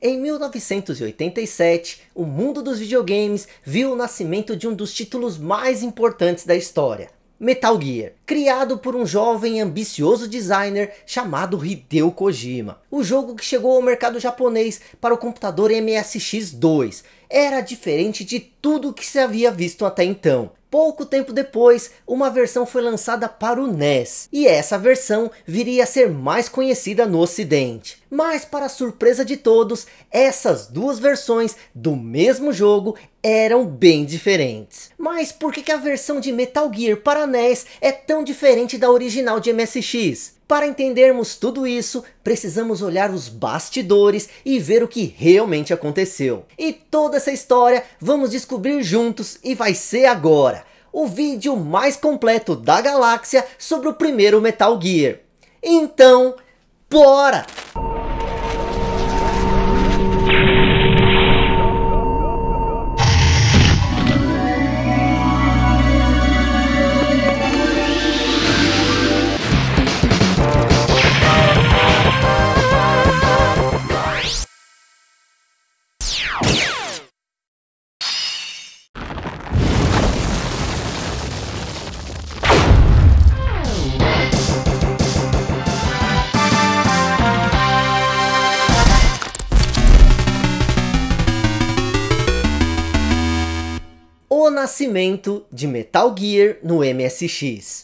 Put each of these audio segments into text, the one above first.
Em 1987, o mundo dos videogames viu o nascimento de um dos títulos mais importantes da história, Metal Gear, criado por um jovem e ambicioso designer chamado Hideo Kojima. O jogo que chegou ao mercado japonês para o computador MSX2 era diferente de tudo que se havia visto até então. Pouco tempo depois, uma versão foi lançada para o NES, e essa versão viria a ser mais conhecida no ocidente. Mas para surpresa de todos, essas duas versões do mesmo jogo eram bem diferentes. Mas por que, que a versão de Metal Gear para NES é tão diferente da original de MSX? Para entendermos tudo isso, precisamos olhar os bastidores e ver o que realmente aconteceu. E toda essa história vamos descobrir juntos e vai ser agora o vídeo mais completo da galáxia sobre o primeiro Metal Gear. Então, bora! nascimento de Metal Gear no MSX.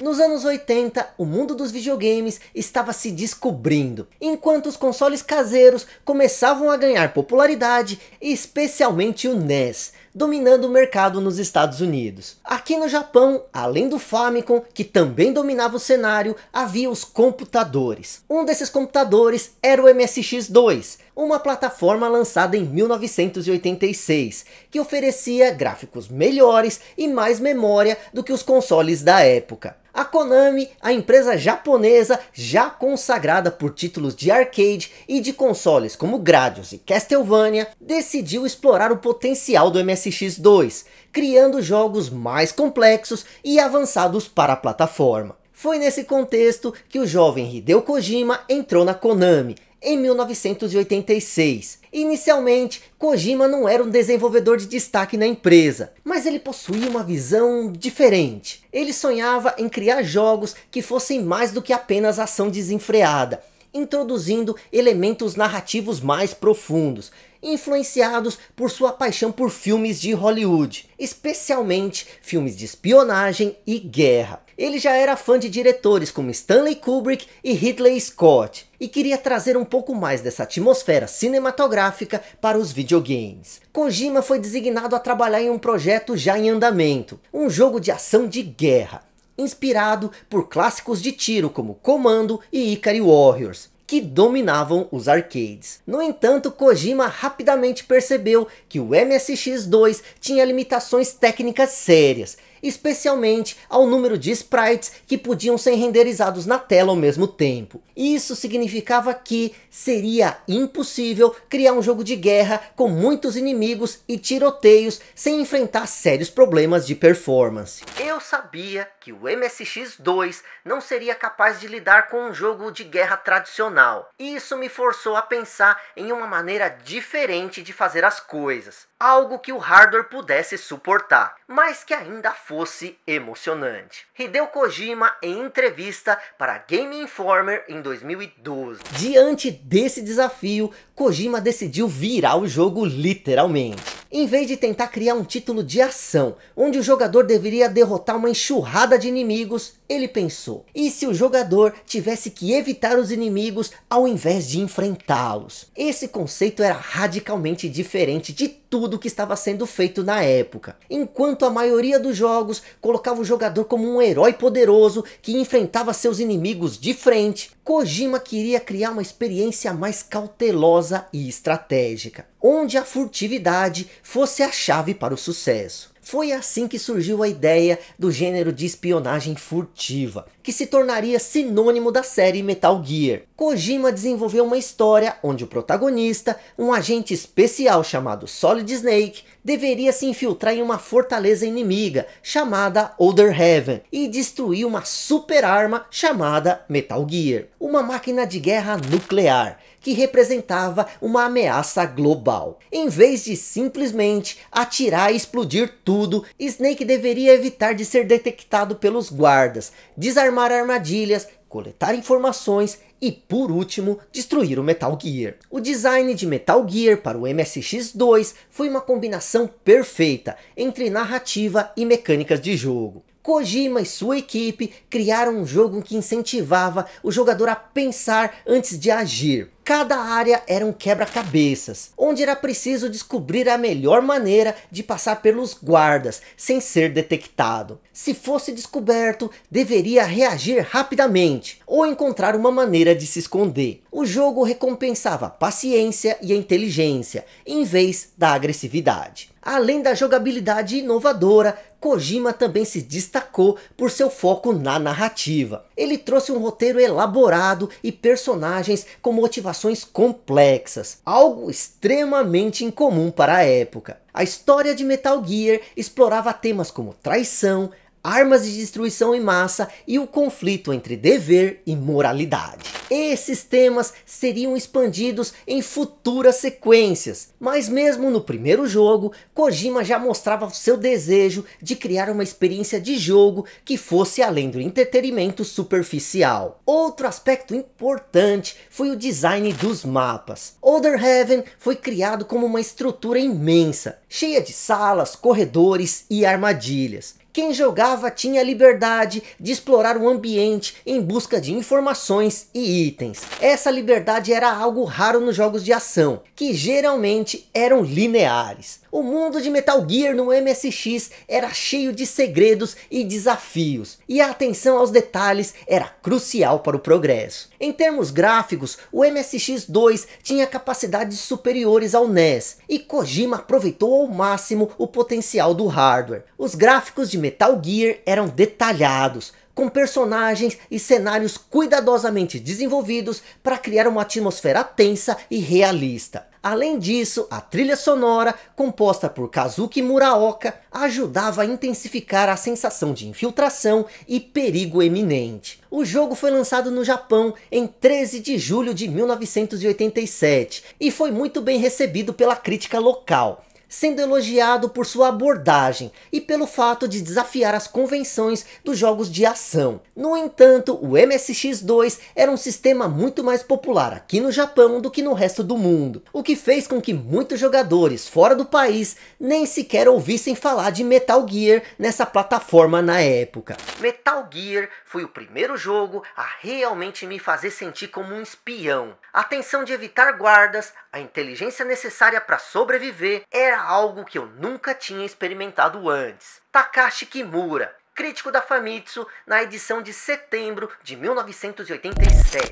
Nos anos 80, o mundo dos videogames estava se descobrindo, enquanto os consoles caseiros começavam a ganhar popularidade, especialmente o NES, dominando o mercado nos Estados Unidos. Aqui no Japão, além do Famicom, que também dominava o cenário, havia os computadores. Um desses computadores era o MSX2, uma plataforma lançada em 1986, que oferecia gráficos melhores e mais memória do que os consoles da época. A Konami, a empresa japonesa já consagrada por títulos de arcade e de consoles como Gradius e Castlevania, decidiu explorar o potencial do MSX2, criando jogos mais complexos e avançados para a plataforma. Foi nesse contexto que o jovem Hideo Kojima entrou na Konami, em 1986. Inicialmente, Kojima não era um desenvolvedor de destaque na empresa, mas ele possuía uma visão diferente. Ele sonhava em criar jogos que fossem mais do que apenas ação desenfreada, introduzindo elementos narrativos mais profundos, influenciados por sua paixão por filmes de Hollywood, especialmente filmes de espionagem e guerra. Ele já era fã de diretores como Stanley Kubrick e Ridley Scott, e queria trazer um pouco mais dessa atmosfera cinematográfica para os videogames. Kojima foi designado a trabalhar em um projeto já em andamento, um jogo de ação de guerra inspirado por clássicos de tiro como Commando e Ikari Warriors, que dominavam os arcades. No entanto, Kojima rapidamente percebeu que o MSX2 tinha limitações técnicas sérias, especialmente ao número de sprites que podiam ser renderizados na tela ao mesmo tempo. Isso significava que seria impossível criar um jogo de guerra com muitos inimigos e tiroteios sem enfrentar sérios problemas de performance. Eu sabia que o MSX2 não seria capaz de lidar com um jogo de guerra tradicional isso me forçou a pensar em uma maneira diferente de fazer as coisas algo que o hardware pudesse suportar, mas que ainda fosse emocionante. Hideo Kojima em entrevista para Game Informer em 2012. Diante desse desafio, Kojima decidiu virar o jogo literalmente. Em vez de tentar criar um título de ação, onde o jogador deveria derrotar uma enxurrada de inimigos, ele pensou, e se o jogador tivesse que evitar os inimigos ao invés de enfrentá-los? Esse conceito era radicalmente diferente de tudo do que estava sendo feito na época. Enquanto a maioria dos jogos colocava o jogador como um herói poderoso que enfrentava seus inimigos de frente, Kojima queria criar uma experiência mais cautelosa e estratégica, onde a furtividade fosse a chave para o sucesso. Foi assim que surgiu a ideia do gênero de espionagem furtiva, que se tornaria sinônimo da série Metal Gear. Kojima desenvolveu uma história onde o protagonista, um agente especial chamado Solid Snake, deveria se infiltrar em uma fortaleza inimiga chamada Older Heaven e destruir uma super arma chamada Metal Gear, uma máquina de guerra nuclear que representava uma ameaça global. Em vez de simplesmente atirar e explodir tudo, Snake deveria evitar de ser detectado pelos guardas, desarmar armar armadilhas, coletar informações e, por último, destruir o Metal Gear. O design de Metal Gear para o MSX2 foi uma combinação perfeita entre narrativa e mecânicas de jogo. Kojima e sua equipe criaram um jogo que incentivava o jogador a pensar antes de agir, Cada área era um quebra-cabeças, onde era preciso descobrir a melhor maneira de passar pelos guardas sem ser detectado. Se fosse descoberto, deveria reagir rapidamente ou encontrar uma maneira de se esconder. O jogo recompensava a paciência e a inteligência, em vez da agressividade. Além da jogabilidade inovadora, Kojima também se destacou por seu foco na narrativa. Ele trouxe um roteiro elaborado e personagens com motivações complexas, algo extremamente incomum para a época. A história de Metal Gear explorava temas como traição, armas de destruição em massa e o conflito entre dever e moralidade. Esses temas seriam expandidos em futuras sequências, mas mesmo no primeiro jogo, Kojima já mostrava seu desejo de criar uma experiência de jogo que fosse além do entretenimento superficial. Outro aspecto importante foi o design dos mapas. Other Heaven foi criado como uma estrutura imensa, cheia de salas, corredores e armadilhas. Quem jogava tinha a liberdade de explorar o ambiente em busca de informações e itens. Essa liberdade era algo raro nos jogos de ação, que geralmente eram lineares. O mundo de Metal Gear no MSX era cheio de segredos e desafios, e a atenção aos detalhes era crucial para o progresso. Em termos gráficos, o MSX 2 tinha capacidades superiores ao NES, e Kojima aproveitou ao máximo o potencial do hardware. Os gráficos de Metal Gear eram detalhados, com personagens e cenários cuidadosamente desenvolvidos para criar uma atmosfera tensa e realista. Além disso, a trilha sonora, composta por Kazuki Muraoka, ajudava a intensificar a sensação de infiltração e perigo eminente. O jogo foi lançado no Japão em 13 de julho de 1987 e foi muito bem recebido pela crítica local sendo elogiado por sua abordagem e pelo fato de desafiar as convenções dos jogos de ação. No entanto, o MSX2 era um sistema muito mais popular aqui no Japão do que no resto do mundo, o que fez com que muitos jogadores fora do país nem sequer ouvissem falar de Metal Gear nessa plataforma na época. Metal Gear foi o primeiro jogo a realmente me fazer sentir como um espião. A tensão de evitar guardas, a inteligência necessária para sobreviver era algo que eu nunca tinha experimentado antes. Takashi Kimura, crítico da Famitsu, na edição de setembro de 1987.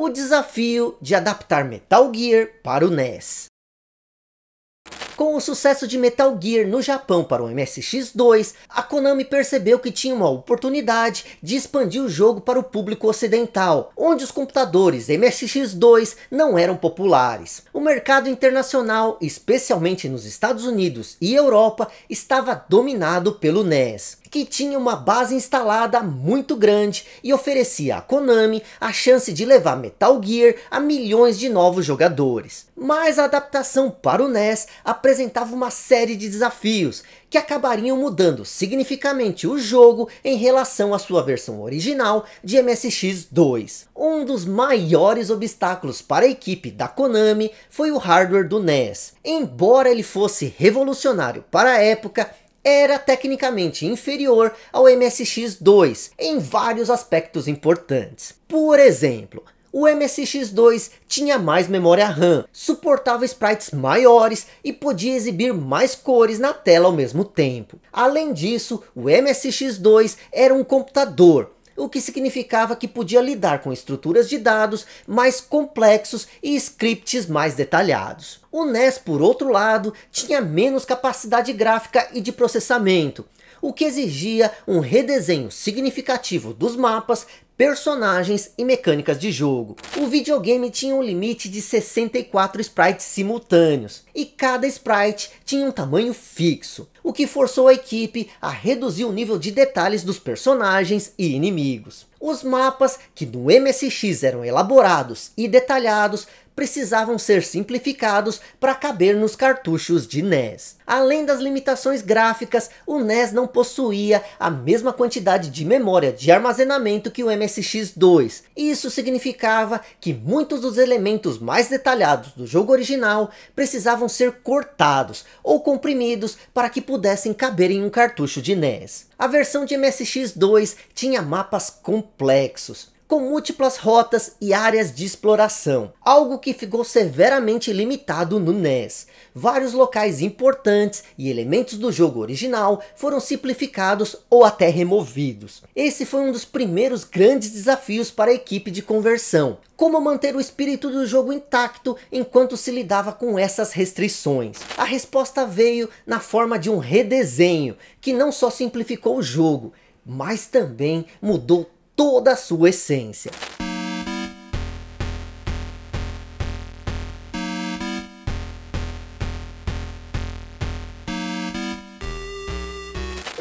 o desafio de adaptar Metal Gear para o NES. Com o sucesso de Metal Gear no Japão para o MSX2, a Konami percebeu que tinha uma oportunidade de expandir o jogo para o público ocidental, onde os computadores MSX2 não eram populares. O mercado internacional, especialmente nos Estados Unidos e Europa, estava dominado pelo NES que tinha uma base instalada muito grande e oferecia a Konami a chance de levar Metal Gear a milhões de novos jogadores. Mas a adaptação para o NES apresentava uma série de desafios que acabariam mudando significativamente o jogo em relação à sua versão original de MSX2. Um dos maiores obstáculos para a equipe da Konami foi o hardware do NES. Embora ele fosse revolucionário para a época, era tecnicamente inferior ao MSX2 em vários aspectos importantes. Por exemplo, o MSX2 tinha mais memória RAM, suportava sprites maiores e podia exibir mais cores na tela ao mesmo tempo. Além disso, o MSX2 era um computador, o que significava que podia lidar com estruturas de dados mais complexos e scripts mais detalhados. O NES, por outro lado, tinha menos capacidade gráfica e de processamento, o que exigia um redesenho significativo dos mapas personagens e mecânicas de jogo. O videogame tinha um limite de 64 sprites simultâneos, e cada sprite tinha um tamanho fixo, o que forçou a equipe a reduzir o nível de detalhes dos personagens e inimigos. Os mapas, que no MSX eram elaborados e detalhados, precisavam ser simplificados para caber nos cartuchos de NES. Além das limitações gráficas, o NES não possuía a mesma quantidade de memória de armazenamento que o MSX2. Isso significava que muitos dos elementos mais detalhados do jogo original precisavam ser cortados ou comprimidos para que pudessem caber em um cartucho de NES. A versão de MSX2 tinha mapas complexos, com múltiplas rotas e áreas de exploração, algo que ficou severamente limitado no NES. Vários locais importantes e elementos do jogo original foram simplificados ou até removidos. Esse foi um dos primeiros grandes desafios para a equipe de conversão, como manter o espírito do jogo intacto enquanto se lidava com essas restrições. A resposta veio na forma de um redesenho, que não só simplificou o jogo, mas também mudou toda a sua essência.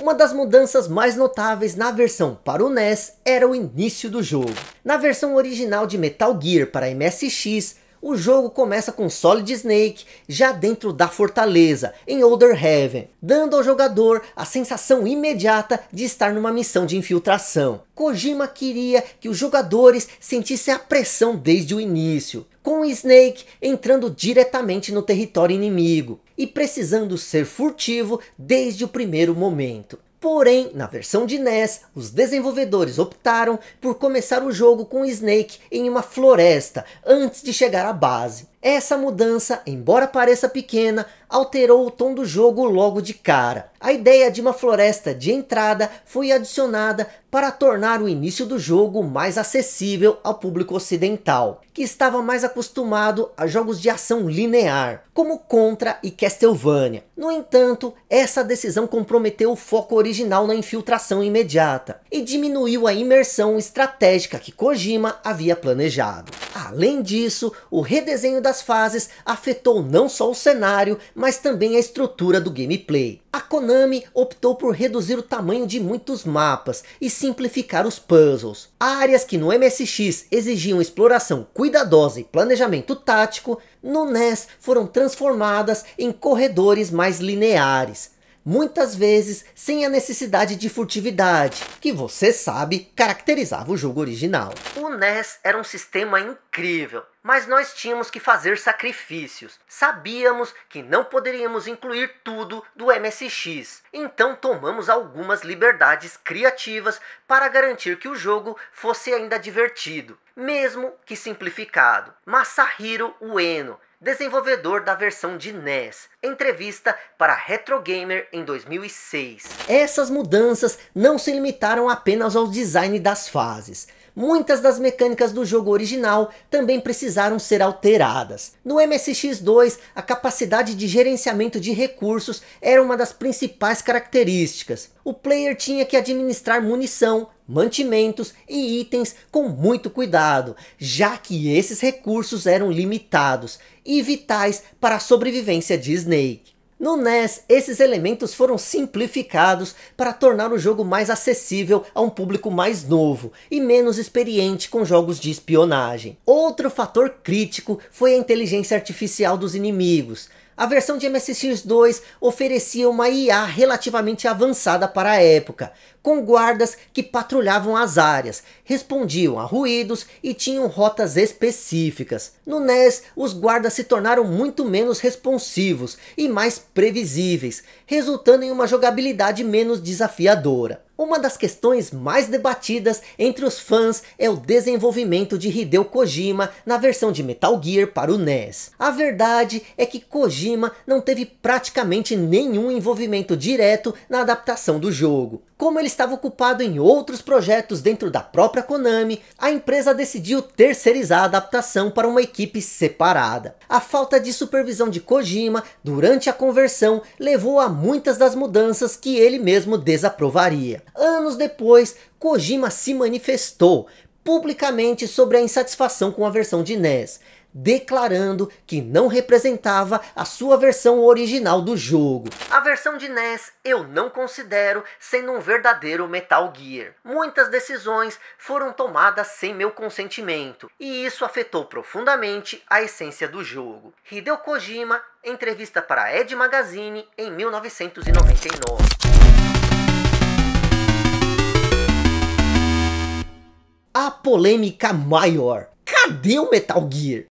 Uma das mudanças mais notáveis na versão para o NES era o início do jogo. Na versão original de Metal Gear para MSX, o jogo começa com Solid Snake já dentro da fortaleza, em Older Heaven, dando ao jogador a sensação imediata de estar numa missão de infiltração. Kojima queria que os jogadores sentissem a pressão desde o início, com Snake entrando diretamente no território inimigo e precisando ser furtivo desde o primeiro momento. Porém, na versão de NES, os desenvolvedores optaram por começar o jogo com Snake em uma floresta antes de chegar à base. Essa mudança, embora pareça pequena, alterou o tom do jogo logo de cara. A ideia de uma floresta de entrada foi adicionada para tornar o início do jogo mais acessível ao público ocidental, que estava mais acostumado a jogos de ação linear, como Contra e Castlevania. No entanto, essa decisão comprometeu o foco original na infiltração imediata e diminuiu a imersão estratégica que Kojima havia planejado. Além disso, o redesenho das fases afetou não só o cenário, mas também a estrutura do gameplay. A Konami optou por reduzir o tamanho de muitos mapas e simplificar os puzzles. Áreas que no MSX exigiam exploração cuidadosa e planejamento tático, no NES foram transformadas em corredores mais lineares muitas vezes sem a necessidade de furtividade, que você sabe caracterizava o jogo original. O NES era um sistema incrível, mas nós tínhamos que fazer sacrifícios. Sabíamos que não poderíamos incluir tudo do MSX, então tomamos algumas liberdades criativas para garantir que o jogo fosse ainda divertido, mesmo que simplificado. Masahiro Ueno, desenvolvedor da versão de NES, entrevista para Retro Gamer em 2006. Essas mudanças não se limitaram apenas ao design das fases muitas das mecânicas do jogo original também precisaram ser alteradas. No MSX2, a capacidade de gerenciamento de recursos era uma das principais características. O player tinha que administrar munição, mantimentos e itens com muito cuidado, já que esses recursos eram limitados e vitais para a sobrevivência de Snake. No NES, esses elementos foram simplificados para tornar o jogo mais acessível a um público mais novo e menos experiente com jogos de espionagem. Outro fator crítico foi a inteligência artificial dos inimigos. A versão de MSX2 oferecia uma IA relativamente avançada para a época, com guardas que patrulhavam as áreas, respondiam a ruídos e tinham rotas específicas. No NES, os guardas se tornaram muito menos responsivos e mais previsíveis, resultando em uma jogabilidade menos desafiadora. Uma das questões mais debatidas entre os fãs é o desenvolvimento de Hideo Kojima na versão de Metal Gear para o NES. A verdade é que Kojima não teve praticamente nenhum envolvimento direto na adaptação do jogo. Como ele estava ocupado em outros projetos dentro da própria Konami, a empresa decidiu terceirizar a adaptação para uma equipe separada. A falta de supervisão de Kojima durante a conversão levou a muitas das mudanças que ele mesmo desaprovaria. Anos depois, Kojima se manifestou publicamente sobre a insatisfação com a versão de NES declarando que não representava a sua versão original do jogo. A versão de NES eu não considero sendo um verdadeiro Metal Gear. Muitas decisões foram tomadas sem meu consentimento, e isso afetou profundamente a essência do jogo. Hideo Kojima, entrevista para Ed Magazine em 1999. a polêmica maior. Cadê o Metal Gear?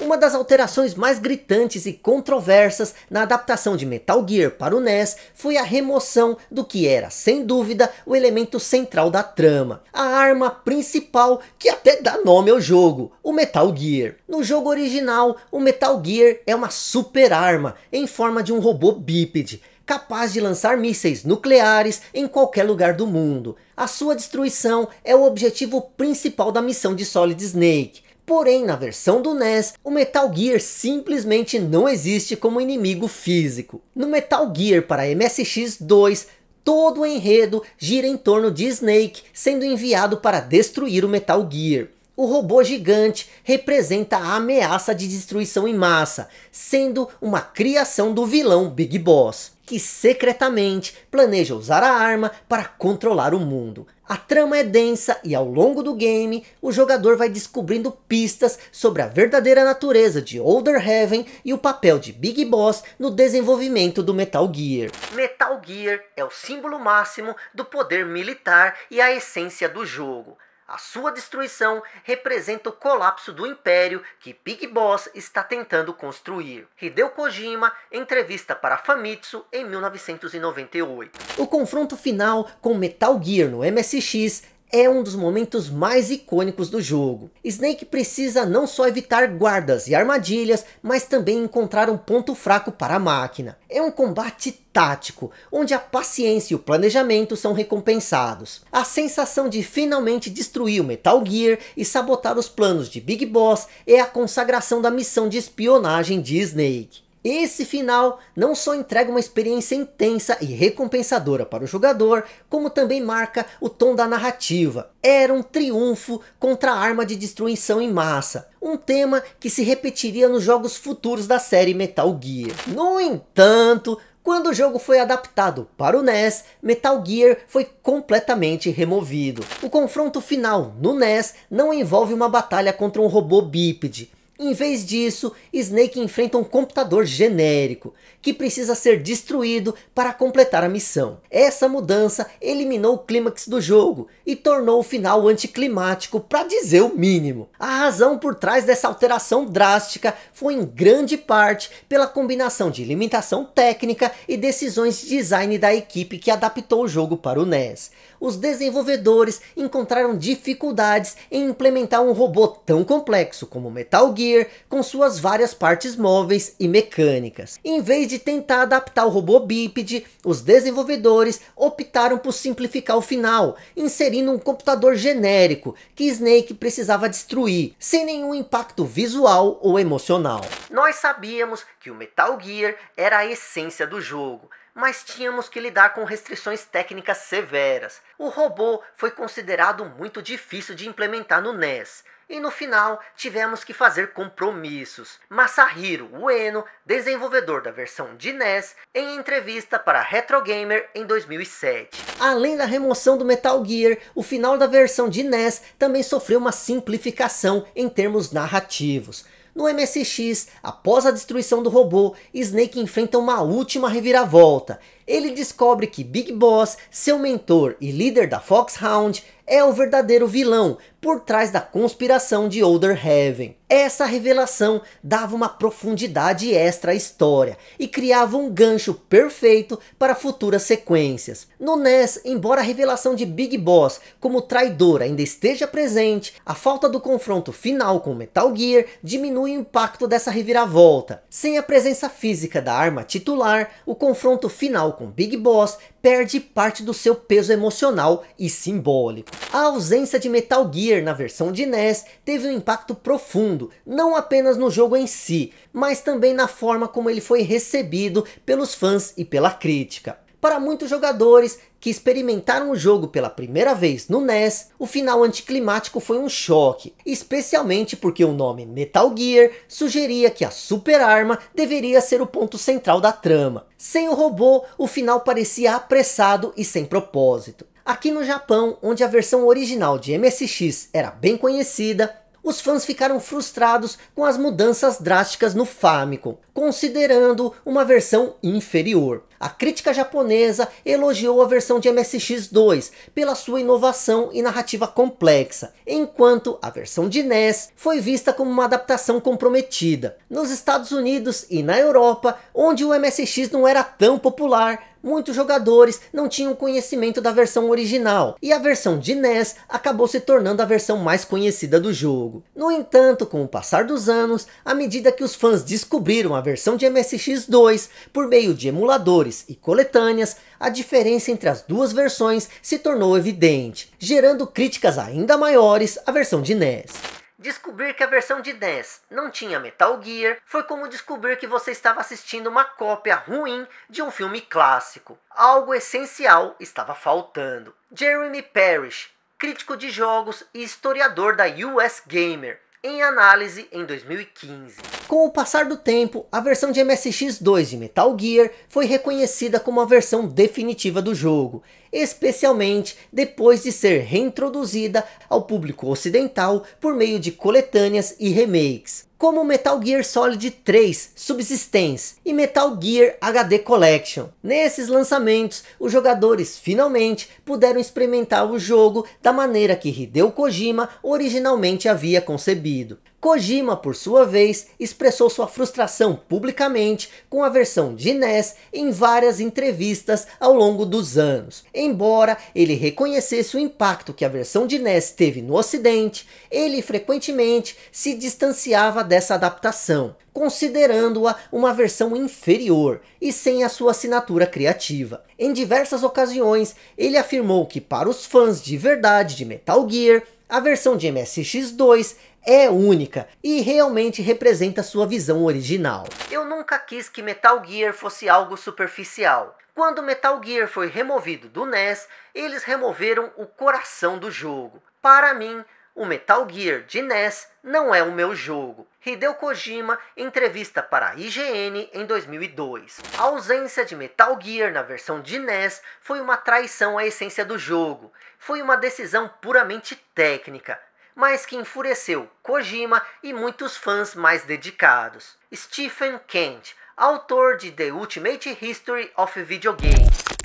Uma das alterações mais gritantes e controversas na adaptação de Metal Gear para o NES foi a remoção do que era, sem dúvida, o elemento central da trama. A arma principal que até dá nome ao jogo, o Metal Gear. No jogo original, o Metal Gear é uma super arma em forma de um robô bípede capaz de lançar mísseis nucleares em qualquer lugar do mundo. A sua destruição é o objetivo principal da missão de Solid Snake, Porém, na versão do NES, o Metal Gear simplesmente não existe como inimigo físico. No Metal Gear para MSX 2, todo o enredo gira em torno de Snake sendo enviado para destruir o Metal Gear. O robô gigante representa a ameaça de destruição em massa, sendo uma criação do vilão Big Boss, que secretamente planeja usar a arma para controlar o mundo. A trama é densa e ao longo do game, o jogador vai descobrindo pistas sobre a verdadeira natureza de Older Heaven e o papel de Big Boss no desenvolvimento do Metal Gear. Metal Gear é o símbolo máximo do poder militar e a essência do jogo a sua destruição representa o colapso do império que Big Boss está tentando construir. Hideo Kojima, entrevista para Famitsu em 1998. O confronto final com Metal Gear no MSX é um dos momentos mais icônicos do jogo. Snake precisa não só evitar guardas e armadilhas, mas também encontrar um ponto fraco para a máquina. É um combate tático, onde a paciência e o planejamento são recompensados. A sensação de finalmente destruir o Metal Gear e sabotar os planos de Big Boss é a consagração da missão de espionagem de Snake. Esse final não só entrega uma experiência intensa e recompensadora para o jogador, como também marca o tom da narrativa. Era um triunfo contra a arma de destruição em massa, um tema que se repetiria nos jogos futuros da série Metal Gear. No entanto, quando o jogo foi adaptado para o NES, Metal Gear foi completamente removido. O confronto final no NES não envolve uma batalha contra um robô bípede, em vez disso, Snake enfrenta um computador genérico, que precisa ser destruído para completar a missão. Essa mudança eliminou o clímax do jogo e tornou o final anticlimático para dizer o mínimo. A razão por trás dessa alteração drástica foi em grande parte pela combinação de limitação técnica e decisões de design da equipe que adaptou o jogo para o NES. Os desenvolvedores encontraram dificuldades em implementar um robô tão complexo como Metal Gear Gear com suas várias partes móveis e mecânicas. Em vez de tentar adaptar o robô bípede, os desenvolvedores optaram por simplificar o final, inserindo um computador genérico que Snake precisava destruir, sem nenhum impacto visual ou emocional. Nós sabíamos que o Metal Gear era a essência do jogo, mas tínhamos que lidar com restrições técnicas severas. O robô foi considerado muito difícil de implementar no NES, e no final, tivemos que fazer compromissos. Masahiro Ueno, desenvolvedor da versão de NES, em entrevista para Retro Gamer em 2007. Além da remoção do Metal Gear, o final da versão de NES também sofreu uma simplificação em termos narrativos. No MSX, após a destruição do robô, Snake enfrenta uma última reviravolta. Ele descobre que Big Boss, seu mentor e líder da Foxhound, é o verdadeiro vilão, por trás da conspiração de Older Heaven. Essa revelação dava uma profundidade extra à história e criava um gancho perfeito para futuras sequências. No NES, embora a revelação de Big Boss como traidor ainda esteja presente, a falta do confronto final com Metal Gear diminui o impacto dessa reviravolta. Sem a presença física da arma titular, o confronto final com Big Boss perde parte do seu peso emocional e simbólico. A ausência de Metal Gear Gear na versão de NES teve um impacto profundo, não apenas no jogo em si, mas também na forma como ele foi recebido pelos fãs e pela crítica. Para muitos jogadores que experimentaram o jogo pela primeira vez no NES, o final anticlimático foi um choque, especialmente porque o nome Metal Gear sugeria que a super arma deveria ser o ponto central da trama. Sem o robô, o final parecia apressado e sem propósito. Aqui no Japão, onde a versão original de MSX era bem conhecida, os fãs ficaram frustrados com as mudanças drásticas no Famicom, considerando uma versão inferior. A crítica japonesa elogiou a versão de MSX2 pela sua inovação e narrativa complexa, enquanto a versão de NES foi vista como uma adaptação comprometida. Nos Estados Unidos e na Europa, onde o MSX não era tão popular, muitos jogadores não tinham conhecimento da versão original, e a versão de NES acabou se tornando a versão mais conhecida do jogo. No entanto, com o passar dos anos, à medida que os fãs descobriram a versão de MSX2 por meio de emuladores e coletâneas, a diferença entre as duas versões se tornou evidente, gerando críticas ainda maiores à versão de NES. Descobrir que a versão de NES não tinha Metal Gear foi como descobrir que você estava assistindo uma cópia ruim de um filme clássico. Algo essencial estava faltando. Jeremy Parrish, crítico de jogos e historiador da US Gamer, em análise em 2015. Com o passar do tempo, a versão de MSX2 de Metal Gear foi reconhecida como a versão definitiva do jogo especialmente depois de ser reintroduzida ao público ocidental por meio de coletâneas e remakes, como Metal Gear Solid 3 Subsistence e Metal Gear HD Collection. Nesses lançamentos, os jogadores finalmente puderam experimentar o jogo da maneira que Hideo Kojima originalmente havia concebido. Kojima, por sua vez, expressou sua frustração publicamente com a versão de NES em várias entrevistas ao longo dos anos. Embora ele reconhecesse o impacto que a versão de NES teve no ocidente, ele frequentemente se distanciava dessa adaptação, considerando-a uma versão inferior e sem a sua assinatura criativa. Em diversas ocasiões, ele afirmou que para os fãs de verdade de Metal Gear, a versão de MSX2 é única e realmente representa sua visão original. Eu nunca quis que Metal Gear fosse algo superficial. Quando Metal Gear foi removido do NES, eles removeram o coração do jogo. Para mim, o Metal Gear de NES não é o meu jogo. Hideo Kojima, entrevista para a IGN em 2002. A ausência de Metal Gear na versão de NES foi uma traição à essência do jogo. Foi uma decisão puramente técnica, mas que enfureceu Kojima e muitos fãs mais dedicados. Stephen Kent, autor de The Ultimate History of Video Games.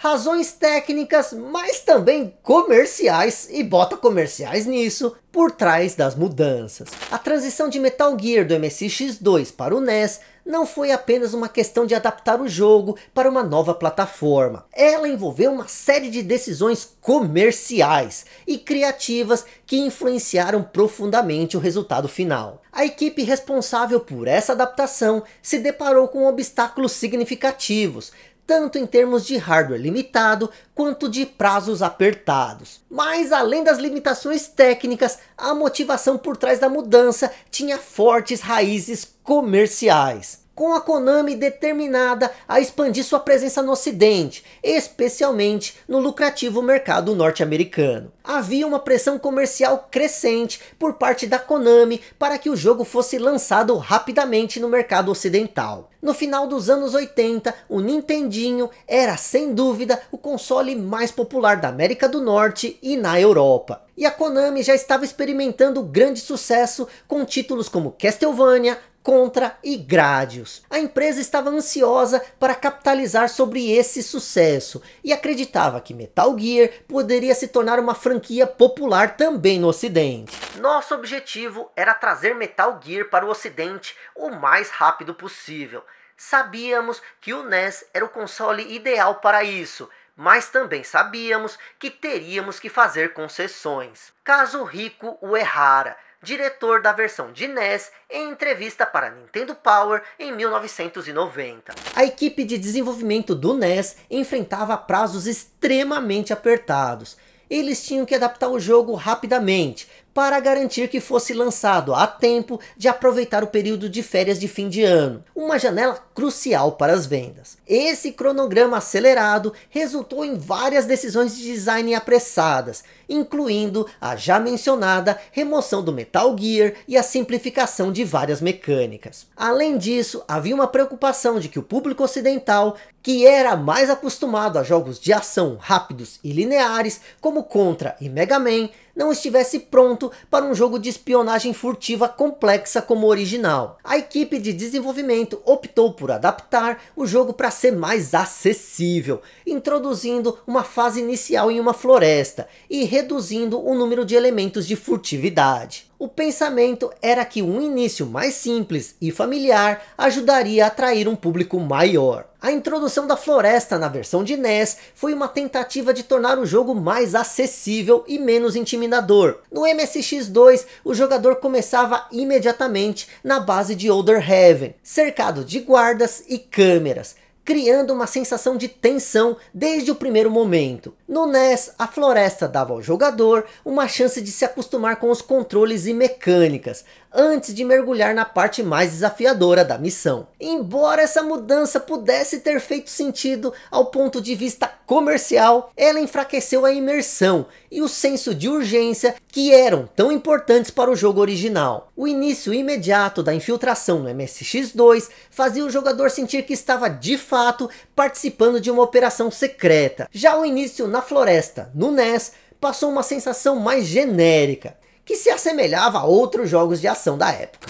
razões técnicas, mas também comerciais, e bota comerciais nisso, por trás das mudanças. A transição de Metal Gear do MSX2 para o NES não foi apenas uma questão de adaptar o jogo para uma nova plataforma. Ela envolveu uma série de decisões comerciais e criativas que influenciaram profundamente o resultado final. A equipe responsável por essa adaptação se deparou com obstáculos significativos, tanto em termos de hardware limitado quanto de prazos apertados. Mas além das limitações técnicas, a motivação por trás da mudança tinha fortes raízes comerciais com a Konami determinada a expandir sua presença no Ocidente, especialmente no lucrativo mercado norte-americano. Havia uma pressão comercial crescente por parte da Konami para que o jogo fosse lançado rapidamente no mercado ocidental. No final dos anos 80, o Nintendinho era sem dúvida o console mais popular da América do Norte e na Europa. E a Konami já estava experimentando grande sucesso com títulos como Castlevania, contra Igradius. A empresa estava ansiosa para capitalizar sobre esse sucesso e acreditava que Metal Gear poderia se tornar uma franquia popular também no ocidente. Nosso objetivo era trazer Metal Gear para o ocidente o mais rápido possível. Sabíamos que o NES era o console ideal para isso, mas também sabíamos que teríamos que fazer concessões. Caso Rico o errara, diretor da versão de NES, em entrevista para Nintendo Power em 1990. A equipe de desenvolvimento do NES enfrentava prazos extremamente apertados. Eles tinham que adaptar o jogo rapidamente, para garantir que fosse lançado a tempo de aproveitar o período de férias de fim de ano, uma janela crucial para as vendas. Esse cronograma acelerado resultou em várias decisões de design apressadas, incluindo a já mencionada remoção do Metal Gear e a simplificação de várias mecânicas. Além disso, havia uma preocupação de que o público ocidental, que era mais acostumado a jogos de ação rápidos e lineares, como Contra e Mega Man, não estivesse pronto para um jogo de espionagem furtiva complexa como o original. A equipe de desenvolvimento optou por adaptar o jogo para ser mais acessível, introduzindo uma fase inicial em uma floresta e reduzindo o número de elementos de furtividade. O pensamento era que um início mais simples e familiar ajudaria a atrair um público maior. A introdução da floresta na versão de NES foi uma tentativa de tornar o jogo mais acessível e menos intimidador. No MSX2, o jogador começava imediatamente na base de Older Heaven, cercado de guardas e câmeras, criando uma sensação de tensão desde o primeiro momento. No NES, a floresta dava ao jogador uma chance de se acostumar com os controles e mecânicas, antes de mergulhar na parte mais desafiadora da missão. Embora essa mudança pudesse ter feito sentido ao ponto de vista comercial, ela enfraqueceu a imersão e o senso de urgência que eram tão importantes para o jogo original. O início imediato da infiltração no MSX2 fazia o jogador sentir que estava de fato participando de uma operação secreta. Já o início na floresta, no NES, passou uma sensação mais genérica, que se assemelhava a outros jogos de ação da época.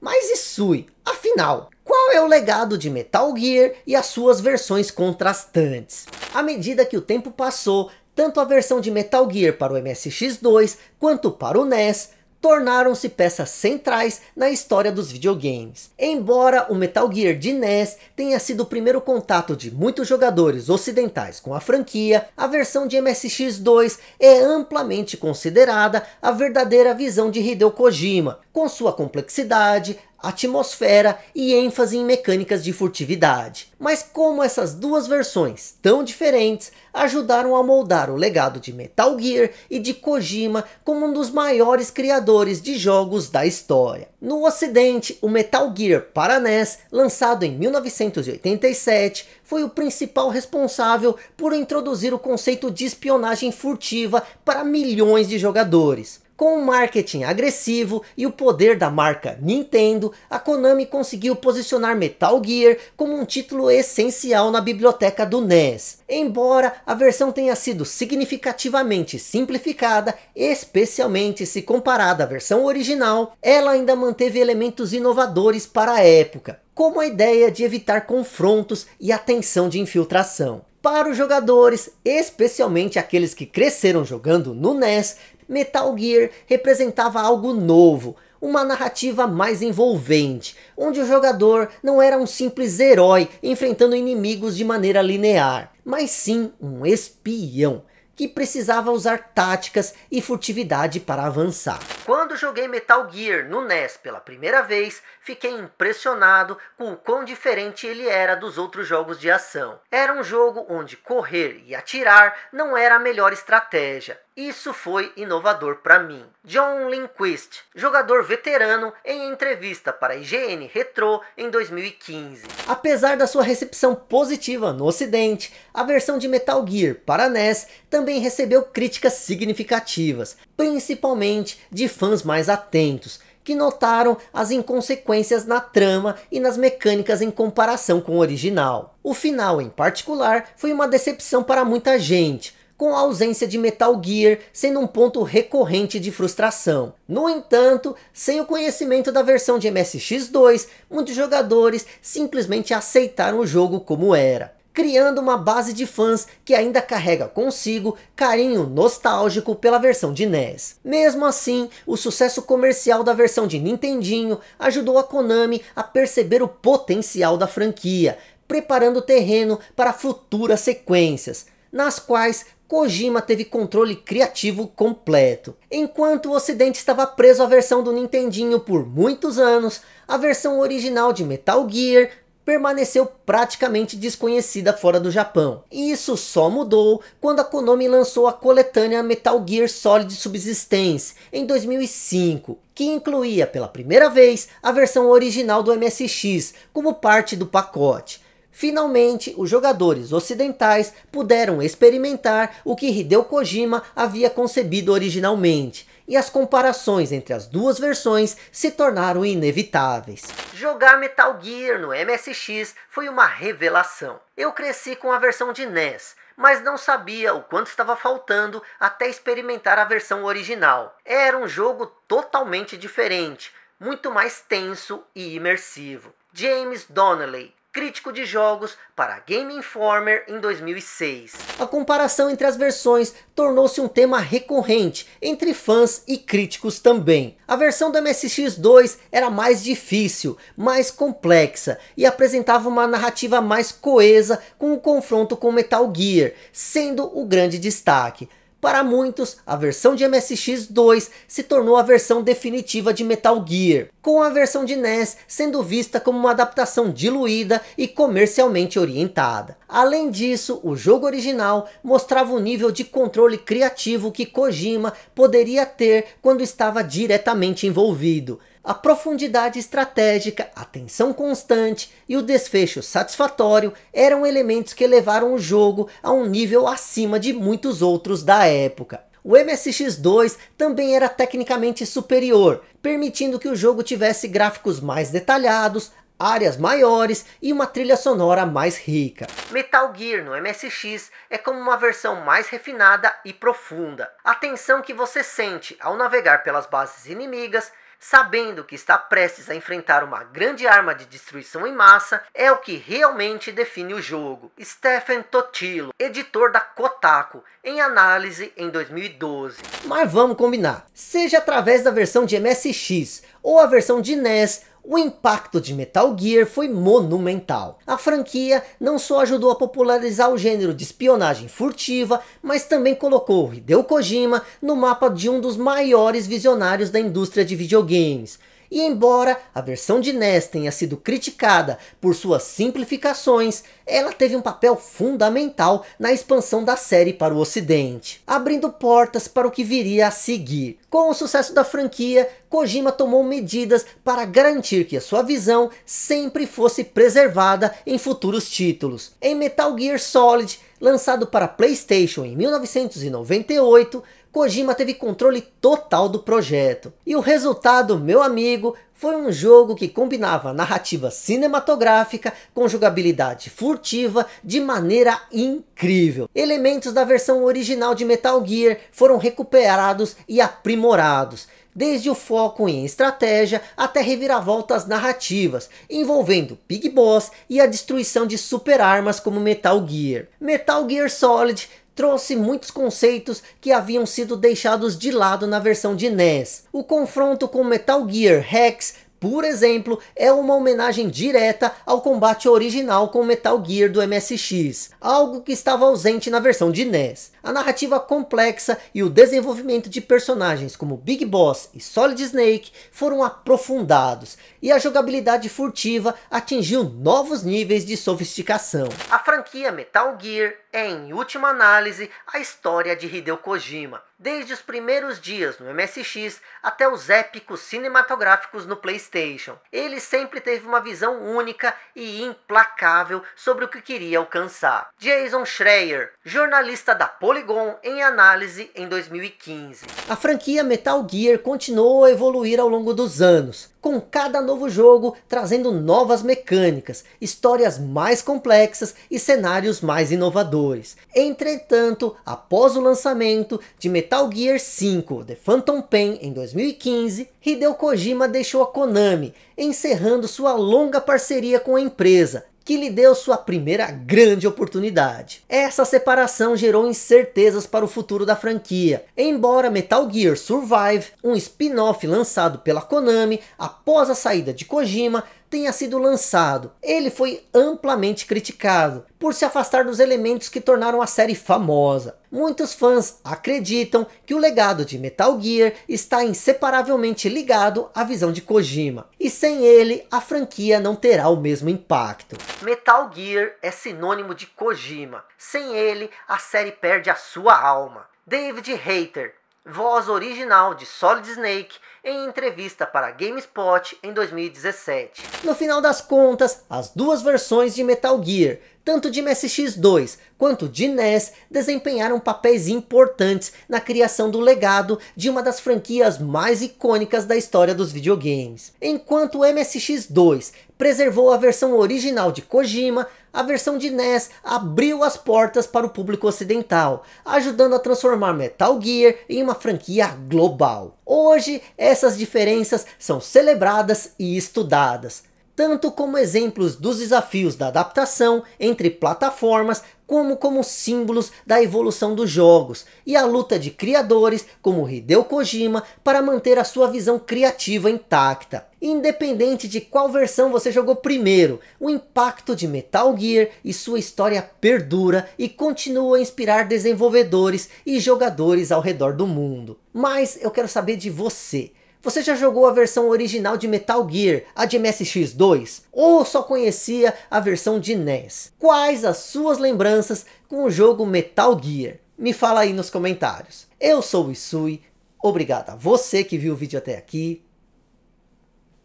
Mas e Sui? Afinal, qual é o legado de Metal Gear e as suas versões contrastantes? À medida que o tempo passou, tanto a versão de Metal Gear para o MSX2 quanto para o NES tornaram-se peças centrais na história dos videogames. Embora o Metal Gear de NES tenha sido o primeiro contato de muitos jogadores ocidentais com a franquia, a versão de MSX2 é amplamente considerada a verdadeira visão de Hideo Kojima, com sua complexidade, atmosfera e ênfase em mecânicas de furtividade. Mas como essas duas versões, tão diferentes, ajudaram a moldar o legado de Metal Gear e de Kojima como um dos maiores criadores de jogos da história. No ocidente, o Metal Gear para NES, lançado em 1987, foi o principal responsável por introduzir o conceito de espionagem furtiva para milhões de jogadores com um marketing agressivo e o poder da marca Nintendo, a Konami conseguiu posicionar Metal Gear como um título essencial na biblioteca do NES. Embora a versão tenha sido significativamente simplificada, especialmente se comparada à versão original, ela ainda manteve elementos inovadores para a época, como a ideia de evitar confrontos e a tensão de infiltração para os jogadores, especialmente aqueles que cresceram jogando no NES, Metal Gear representava algo novo, uma narrativa mais envolvente, onde o jogador não era um simples herói enfrentando inimigos de maneira linear, mas sim um espião que precisava usar táticas e furtividade para avançar. Quando joguei Metal Gear no NES pela primeira vez, fiquei impressionado com o quão diferente ele era dos outros jogos de ação. Era um jogo onde correr e atirar não era a melhor estratégia. Isso foi inovador para mim. John Linquist, jogador veterano, em entrevista para a IGN Retro em 2015. Apesar da sua recepção positiva no ocidente, a versão de Metal Gear para NES também recebeu críticas significativas, principalmente de fãs mais atentos, que notaram as inconsequências na trama e nas mecânicas em comparação com o original. O final, em particular, foi uma decepção para muita gente, com a ausência de Metal Gear sendo um ponto recorrente de frustração. No entanto, sem o conhecimento da versão de MSX2, muitos jogadores simplesmente aceitaram o jogo como era criando uma base de fãs que ainda carrega consigo carinho nostálgico pela versão de NES. Mesmo assim, o sucesso comercial da versão de Nintendinho ajudou a Konami a perceber o potencial da franquia, preparando o terreno para futuras sequências, nas quais Kojima teve controle criativo completo. Enquanto o ocidente estava preso à versão do Nintendinho por muitos anos, a versão original de Metal Gear permaneceu praticamente desconhecida fora do Japão. E isso só mudou quando a Konami lançou a coletânea Metal Gear Solid Subsistence em 2005, que incluía pela primeira vez a versão original do MSX como parte do pacote. Finalmente, os jogadores ocidentais puderam experimentar o que Hideo Kojima havia concebido originalmente, e as comparações entre as duas versões se tornaram inevitáveis. Jogar Metal Gear no MSX foi uma revelação. Eu cresci com a versão de NES, mas não sabia o quanto estava faltando até experimentar a versão original. Era um jogo totalmente diferente, muito mais tenso e imersivo. James Donnelly, crítico de jogos para Game Informer em 2006. A comparação entre as versões tornou-se um tema recorrente entre fãs e críticos também. A versão do MSX2 era mais difícil, mais complexa e apresentava uma narrativa mais coesa com o confronto com Metal Gear, sendo o grande destaque. Para muitos, a versão de MSX2 se tornou a versão definitiva de Metal Gear, com a versão de NES sendo vista como uma adaptação diluída e comercialmente orientada. Além disso, o jogo original mostrava o nível de controle criativo que Kojima poderia ter quando estava diretamente envolvido, a profundidade estratégica, a tensão constante e o desfecho satisfatório eram elementos que levaram o jogo a um nível acima de muitos outros da época. O MSX2 também era tecnicamente superior, permitindo que o jogo tivesse gráficos mais detalhados, áreas maiores e uma trilha sonora mais rica. Metal Gear no MSX é como uma versão mais refinada e profunda. A tensão que você sente ao navegar pelas bases inimigas sabendo que está prestes a enfrentar uma grande arma de destruição em massa, é o que realmente define o jogo. Stephen Totilo, editor da Kotaku, em análise em 2012. Mas vamos combinar, seja através da versão de MSX ou a versão de NES o impacto de Metal Gear foi monumental. A franquia não só ajudou a popularizar o gênero de espionagem furtiva, mas também colocou Hideo Kojima no mapa de um dos maiores visionários da indústria de videogames. E embora a versão de NES tenha sido criticada por suas simplificações, ela teve um papel fundamental na expansão da série para o ocidente, abrindo portas para o que viria a seguir. Com o sucesso da franquia, Kojima tomou medidas para garantir que a sua visão sempre fosse preservada em futuros títulos. Em Metal Gear Solid, lançado para PlayStation em 1998, Kojima teve controle total do projeto. E o resultado, meu amigo, foi um jogo que combinava narrativa cinematográfica com jogabilidade furtiva de maneira incrível. Elementos da versão original de Metal Gear foram recuperados e aprimorados desde o foco em estratégia até reviravoltas narrativas, envolvendo Big Boss e a destruição de super armas como Metal Gear. Metal Gear Solid trouxe muitos conceitos que haviam sido deixados de lado na versão de NES. O confronto com Metal Gear Rex por exemplo, é uma homenagem direta ao combate original com Metal Gear do MSX, algo que estava ausente na versão de NES. A narrativa complexa e o desenvolvimento de personagens como Big Boss e Solid Snake foram aprofundados, e a jogabilidade furtiva atingiu novos níveis de sofisticação. A franquia Metal Gear é, em última análise, a história de Hideo Kojima, desde os primeiros dias no MSX até os épicos cinematográficos no PlayStation. Ele sempre teve uma visão única e implacável sobre o que queria alcançar. Jason Schreier, jornalista da Polygon em análise em 2015. A franquia Metal Gear continuou a evoluir ao longo dos anos, com cada novo jogo trazendo novas mecânicas, histórias mais complexas e cenários mais inovadores. Entretanto, após o lançamento de Metal Gear 5 The Phantom Pain em 2015, Hideo Kojima deixou a Konami, encerrando sua longa parceria com a empresa que lhe deu sua primeira grande oportunidade. Essa separação gerou incertezas para o futuro da franquia. Embora Metal Gear Survive, um spin-off lançado pela Konami após a saída de Kojima, tenha sido lançado. Ele foi amplamente criticado por se afastar dos elementos que tornaram a série famosa. Muitos fãs acreditam que o legado de Metal Gear está inseparavelmente ligado à visão de Kojima, e sem ele a franquia não terá o mesmo impacto. Metal Gear é sinônimo de Kojima, sem ele a série perde a sua alma. David Hayter, voz original de Solid Snake em entrevista para GameSpot em 2017. No final das contas, as duas versões de Metal Gear, tanto de MSX2 quanto de NES, desempenharam papéis importantes na criação do legado de uma das franquias mais icônicas da história dos videogames. Enquanto o MSX2 preservou a versão original de Kojima, a versão de NES abriu as portas para o público ocidental, ajudando a transformar Metal Gear em uma franquia global. Hoje, essas diferenças são celebradas e estudadas, tanto como exemplos dos desafios da adaptação entre plataformas como como símbolos da evolução dos jogos e a luta de criadores como Hideo Kojima para manter a sua visão criativa intacta. Independente de qual versão você jogou primeiro, o impacto de Metal Gear e sua história perdura e continua a inspirar desenvolvedores e jogadores ao redor do mundo. Mas eu quero saber de você. Você já jogou a versão original de Metal Gear, a de MSX2? Ou só conhecia a versão de NES? Quais as suas lembranças com o jogo Metal Gear? Me fala aí nos comentários. Eu sou o Isui, obrigado a você que viu o vídeo até aqui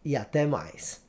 e até mais.